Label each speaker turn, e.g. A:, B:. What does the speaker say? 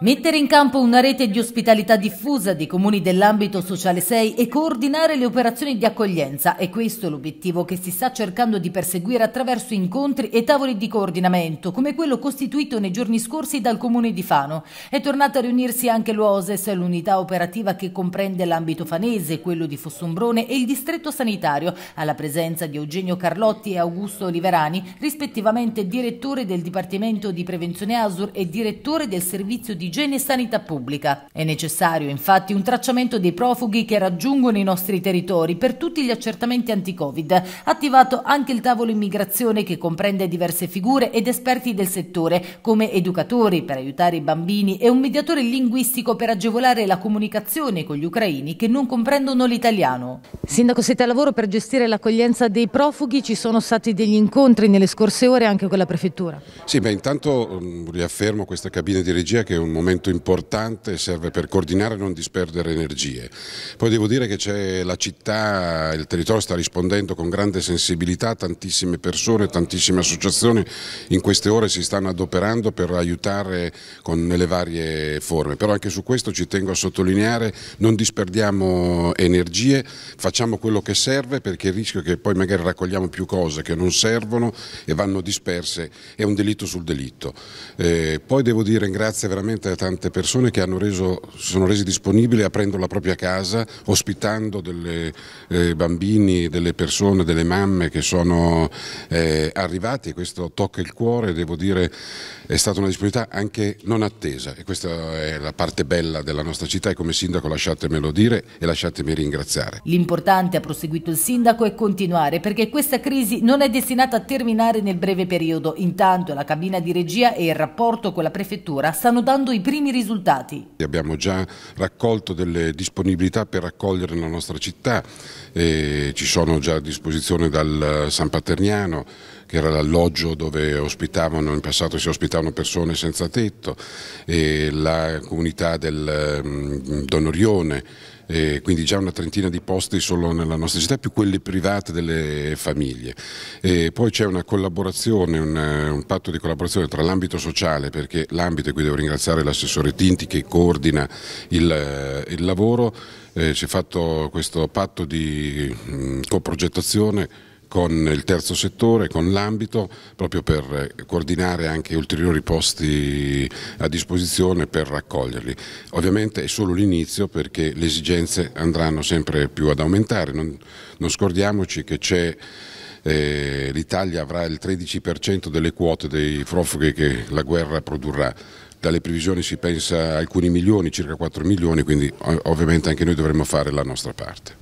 A: Mettere in campo una rete di ospitalità diffusa dei comuni dell'ambito sociale 6 e coordinare le operazioni di accoglienza è questo l'obiettivo che si sta cercando di perseguire attraverso incontri e tavoli di coordinamento, come quello costituito nei giorni scorsi dal comune di Fano. È tornata a riunirsi anche l'OSES, l'unità operativa che comprende l'ambito fanese, quello di Fossombrone e il distretto sanitario, alla presenza di Eugenio Carlotti e Augusto Oliverani, rispettivamente direttore del Dipartimento di Prevenzione ASUR e direttore del servizio servizio di igiene e sanità pubblica. È necessario infatti un tracciamento dei profughi che raggiungono i nostri territori per tutti gli accertamenti anti-Covid, attivato anche il tavolo immigrazione che comprende diverse figure ed esperti del settore come educatori per aiutare i bambini e un mediatore linguistico per agevolare la comunicazione con gli ucraini che non comprendono l'italiano. Sindaco, siete al lavoro per gestire l'accoglienza dei profughi, ci sono stati degli incontri nelle scorse ore anche con la prefettura?
B: Sì, beh, intanto mm, riaffermo questa cabina di regia che che è un momento importante, serve per coordinare e non disperdere energie. Poi devo dire che c'è la città, il territorio sta rispondendo con grande sensibilità, tantissime persone, tantissime associazioni in queste ore si stanno adoperando per aiutare con le varie forme, però anche su questo ci tengo a sottolineare, non disperdiamo energie, facciamo quello che serve perché il rischio è che poi magari raccogliamo più cose che non servono e vanno disperse è un delitto sul delitto. Eh, poi devo dire grazie veramente a tante persone che hanno reso, si sono resi disponibili aprendo la propria casa, ospitando dei eh, bambini, delle persone, delle mamme che sono eh, arrivati. Questo tocca il cuore, devo dire, è stata una disponibilità anche non attesa e questa è la parte bella della nostra città e come sindaco lasciatemelo dire e lasciatemi ringraziare.
A: L'importante, ha proseguito il sindaco, è continuare perché questa crisi non è destinata a terminare nel breve periodo. Intanto la cabina di regia e il rapporto con la prefettura stanno dando i primi risultati.
B: Abbiamo già raccolto delle disponibilità per raccogliere la nostra città, eh, ci sono già a disposizione dal San Paterniano che era l'alloggio dove ospitavano, in passato si ospitavano persone senza tetto, e la comunità del mm, Don Orione eh, quindi già una trentina di posti solo nella nostra città, più quelle private delle famiglie. E eh, poi c'è una collaborazione, un, eh, un, patto di collaborazione tra l'ambito sociale, perché l'ambito, e qui devo ringraziare l'assessore Tinti che coordina il, eh, il lavoro, eh, si è fatto questo patto di mh, mm, coprogettazione con il terzo settore, con l'ambito, proprio per eh, coordinare anche ulteriori posti a disposizione per raccoglierli. Ovviamente è solo l'inizio perché le esigenze andranno sempre più ad aumentare, non, non scordiamoci che c'è eh, l'Italia avrà il 13% delle quote dei profughi che la guerra produrrà dalle previsioni si pensa a alcuni milioni, circa 4 milioni, quindi ovviamente anche noi dovremmo fare la nostra parte.